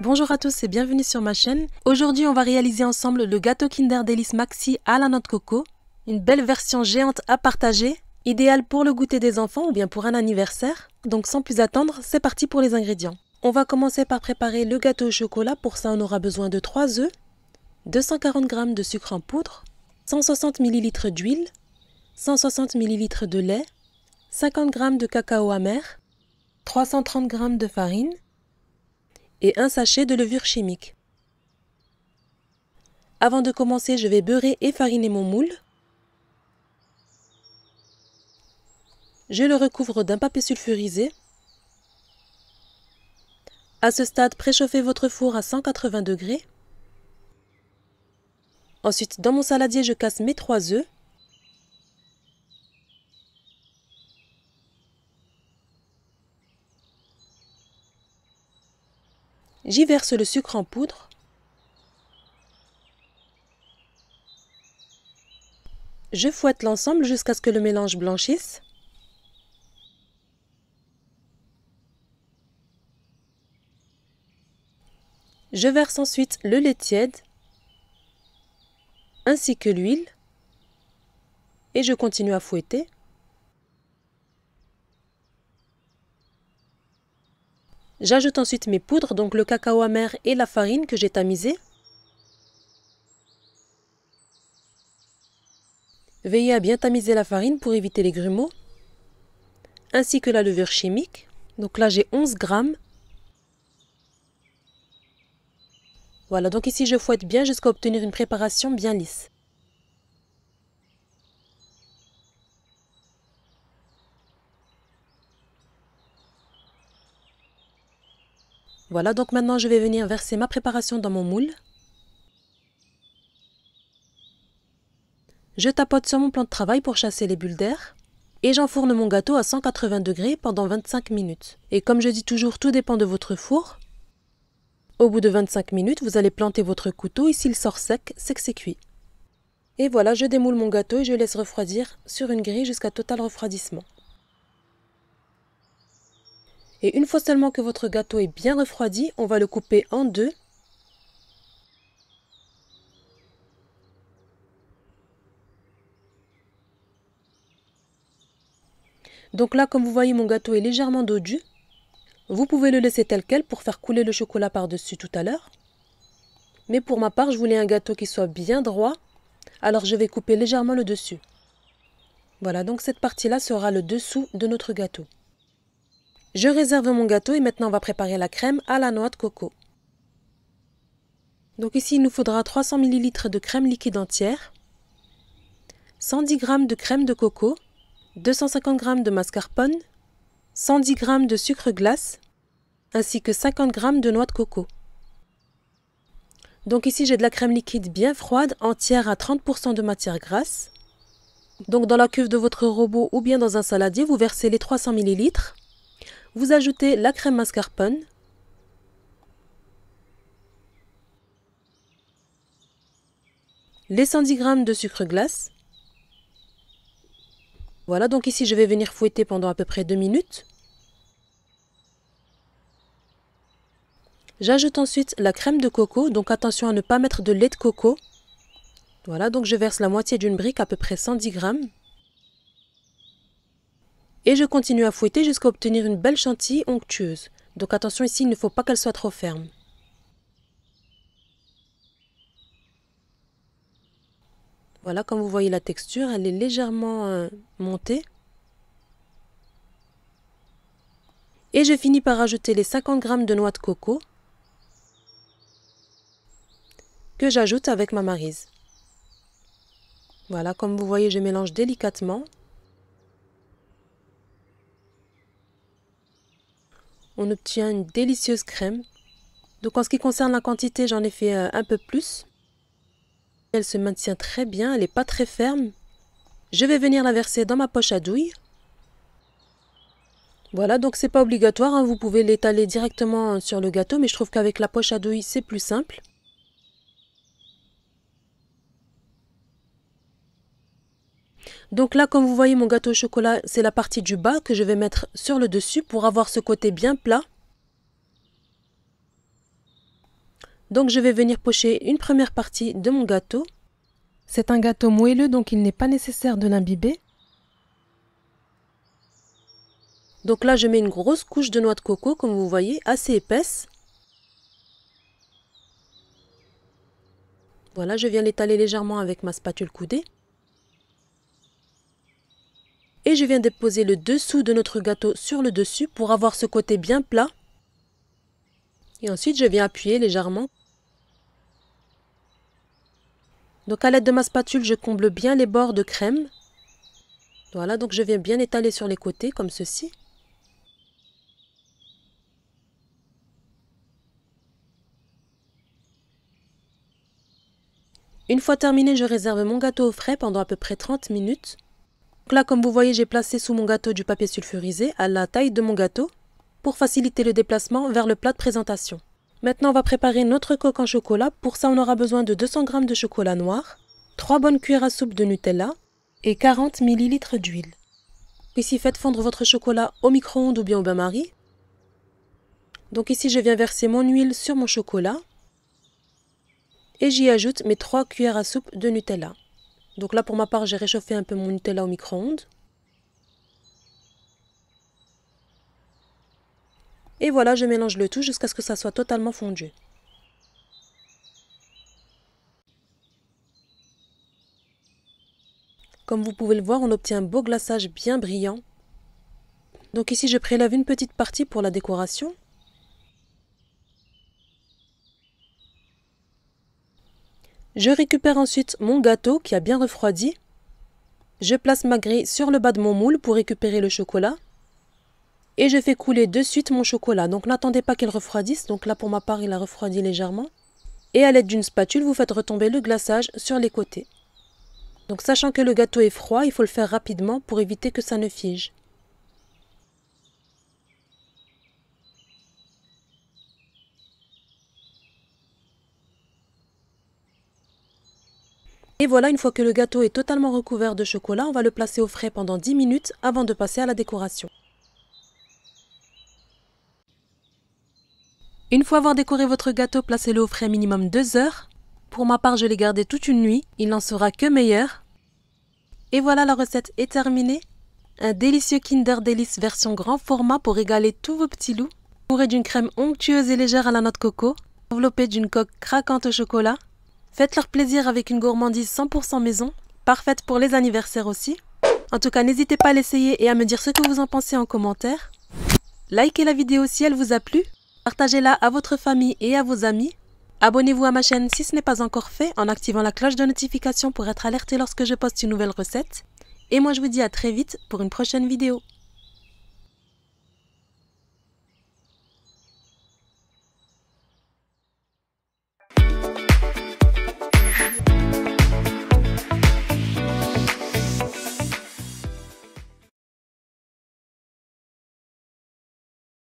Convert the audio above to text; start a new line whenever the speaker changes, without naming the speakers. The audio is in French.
Bonjour à tous et bienvenue sur ma chaîne. Aujourd'hui, on va réaliser ensemble le gâteau Kinder Delice Maxi à la noix de coco. Une belle version géante à partager, idéale pour le goûter des enfants ou bien pour un anniversaire. Donc sans plus attendre, c'est parti pour les ingrédients. On va commencer par préparer le gâteau au chocolat. Pour ça, on aura besoin de 3 œufs, 240 g de sucre en poudre, 160 ml d'huile, 160 ml de lait, 50 g de cacao amer, 330 g de farine et un sachet de levure chimique. Avant de commencer, je vais beurrer et fariner mon moule. Je le recouvre d'un papier sulfurisé. À ce stade, préchauffez votre four à 180 degrés. Ensuite, dans mon saladier, je casse mes trois œufs. J'y verse le sucre en poudre. Je fouette l'ensemble jusqu'à ce que le mélange blanchisse. Je verse ensuite le lait tiède ainsi que l'huile et je continue à fouetter. J'ajoute ensuite mes poudres, donc le cacao amer et la farine que j'ai tamisée. Veillez à bien tamiser la farine pour éviter les grumeaux, ainsi que la levure chimique. Donc là j'ai 11 grammes Voilà, donc ici je fouette bien jusqu'à obtenir une préparation bien lisse. Voilà, donc maintenant je vais venir verser ma préparation dans mon moule. Je tapote sur mon plan de travail pour chasser les bulles d'air. Et j'enfourne mon gâteau à 180 degrés pendant 25 minutes. Et comme je dis toujours, tout dépend de votre four. Au bout de 25 minutes, vous allez planter votre couteau et s'il sort sec, c'est que c'est cuit. Et voilà, je démoule mon gâteau et je laisse refroidir sur une grille jusqu'à total refroidissement. Et une fois seulement que votre gâteau est bien refroidi, on va le couper en deux. Donc là, comme vous voyez, mon gâteau est légèrement dodu. Vous pouvez le laisser tel quel pour faire couler le chocolat par-dessus tout à l'heure. Mais pour ma part, je voulais un gâteau qui soit bien droit, alors je vais couper légèrement le dessus. Voilà, donc cette partie-là sera le dessous de notre gâteau. Je réserve mon gâteau et maintenant on va préparer la crème à la noix de coco. Donc ici, il nous faudra 300 ml de crème liquide entière, 110 g de crème de coco, 250 g de mascarpone, 110 g de sucre glace, ainsi que 50 g de noix de coco. Donc ici j'ai de la crème liquide bien froide, entière à 30% de matière grasse. Donc dans la cuve de votre robot ou bien dans un saladier, vous versez les 300 ml. Vous ajoutez la crème mascarpone. Les 110 g de sucre glace. Voilà, donc ici je vais venir fouetter pendant à peu près 2 minutes. J'ajoute ensuite la crème de coco, donc attention à ne pas mettre de lait de coco. Voilà, donc je verse la moitié d'une brique, à peu près 110 grammes. Et je continue à fouetter jusqu'à obtenir une belle chantilly onctueuse. Donc attention ici, il ne faut pas qu'elle soit trop ferme. Voilà, comme vous voyez la texture, elle est légèrement euh, montée. Et je finis par ajouter les 50 g de noix de coco. j'ajoute avec ma marise. Voilà, comme vous voyez, je mélange délicatement. On obtient une délicieuse crème. Donc en ce qui concerne la quantité, j'en ai fait euh, un peu plus. Elle se maintient très bien, elle n'est pas très ferme. Je vais venir la verser dans ma poche à douille. Voilà, donc c'est pas obligatoire, hein. vous pouvez l'étaler directement sur le gâteau, mais je trouve qu'avec la poche à douille, c'est plus simple. Donc là, comme vous voyez, mon gâteau au chocolat, c'est la partie du bas que je vais mettre sur le dessus pour avoir ce côté bien plat. Donc je vais venir pocher une première partie de mon gâteau. C'est un gâteau moelleux, donc il n'est pas nécessaire de l'imbiber. Donc là, je mets une grosse couche de noix de coco, comme vous voyez, assez épaisse. Voilà, je viens l'étaler légèrement avec ma spatule coudée. Et je viens déposer le dessous de notre gâteau sur le dessus pour avoir ce côté bien plat. Et ensuite, je viens appuyer légèrement. Donc à l'aide de ma spatule, je comble bien les bords de crème. Voilà, donc je viens bien étaler sur les côtés, comme ceci. Une fois terminé, je réserve mon gâteau au frais pendant à peu près 30 minutes. Donc là, comme vous voyez, j'ai placé sous mon gâteau du papier sulfurisé à la taille de mon gâteau pour faciliter le déplacement vers le plat de présentation. Maintenant, on va préparer notre coque en chocolat. Pour ça, on aura besoin de 200 g de chocolat noir, 3 bonnes cuillères à soupe de Nutella et 40 ml d'huile. Ici, faites fondre votre chocolat au micro-ondes ou bien au bain-marie. Donc ici, je viens verser mon huile sur mon chocolat et j'y ajoute mes 3 cuillères à soupe de Nutella. Donc là, pour ma part, j'ai réchauffé un peu mon Nutella au micro-ondes. Et voilà, je mélange le tout jusqu'à ce que ça soit totalement fondu. Comme vous pouvez le voir, on obtient un beau glaçage bien brillant. Donc ici, je prélève une petite partie pour la décoration. Je récupère ensuite mon gâteau qui a bien refroidi. Je place ma grille sur le bas de mon moule pour récupérer le chocolat. Et je fais couler de suite mon chocolat. Donc n'attendez pas qu'il refroidisse. Donc là pour ma part il a refroidi légèrement. Et à l'aide d'une spatule vous faites retomber le glaçage sur les côtés. Donc sachant que le gâteau est froid, il faut le faire rapidement pour éviter que ça ne fige. Et voilà, une fois que le gâteau est totalement recouvert de chocolat, on va le placer au frais pendant 10 minutes avant de passer à la décoration. Une fois avoir décoré votre gâteau, placez-le au frais minimum 2 heures. Pour ma part, je l'ai gardé toute une nuit, il n'en sera que meilleur. Et voilà, la recette est terminée. Un délicieux Kinder Delice version grand format pour régaler tous vos petits loups. Bourré d'une crème onctueuse et légère à la noix de coco, enveloppé d'une coque craquante au chocolat. Faites leur plaisir avec une gourmandise 100% maison, parfaite pour les anniversaires aussi. En tout cas, n'hésitez pas à l'essayer et à me dire ce que vous en pensez en commentaire. Likez la vidéo si elle vous a plu, partagez-la à votre famille et à vos amis. Abonnez-vous à ma chaîne si ce n'est pas encore fait en activant la cloche de notification pour être alerté lorsque je poste une nouvelle recette. Et moi je vous dis à très vite pour une prochaine vidéo.